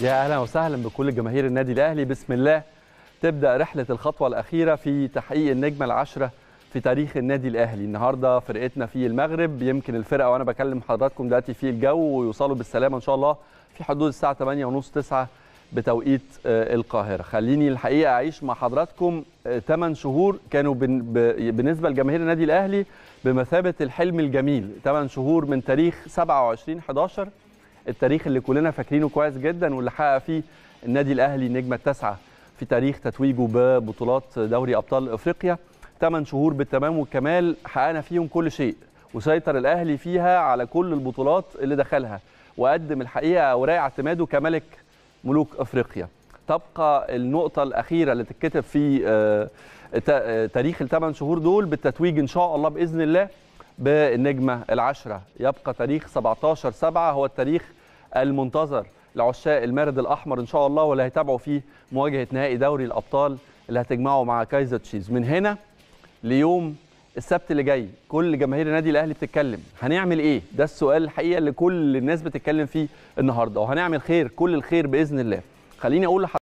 يا اهلا وسهلا بكل جماهير النادي الاهلي بسم الله تبدا رحله الخطوه الاخيره في تحقيق النجمه العشره في تاريخ النادي الاهلي النهارده فرقتنا في المغرب يمكن الفرقه وانا بكلم حضراتكم دلوقتي في الجو ويوصلوا بالسلامه ان شاء الله في حدود الساعه 8:30 9 بتوقيت آه، القاهره خليني الحقيقه اعيش مع حضراتكم 8 آه، شهور كانوا بالنسبه لجماهير النادي الاهلي بمثابه الحلم الجميل 8 شهور من تاريخ 27 11 التاريخ اللي كلنا فاكرينه كويس جدا واللي حقق فيه النادي الاهلي النجمه التاسعه في تاريخ تتويجه ببطولات دوري ابطال افريقيا 8 شهور بالتمام والكمال حققنا فيهم كل شيء وسيطر الاهلي فيها على كل البطولات اللي دخلها وقدم الحقيقه اوراق اعتماده كملك ملوك افريقيا تبقى النقطه الاخيره اللي تتكتب في آه، آه، تاريخ الثمان شهور دول بالتتويج ان شاء الله باذن الله بالنجمه العشره يبقى تاريخ 17 7 هو التاريخ المنتظر لعشاق المارد الاحمر ان شاء الله واللي هيتابعوا فيه مواجهه نهائي دوري الابطال اللي هتجمعه مع كايزر تشيز من هنا ليوم السبت اللي جاي كل جماهير النادي الاهلي بتتكلم هنعمل ايه ده السؤال الحقيقه اللي كل الناس بتتكلم فيه النهارده وهنعمل خير كل الخير باذن الله خليني اقول لحضرتك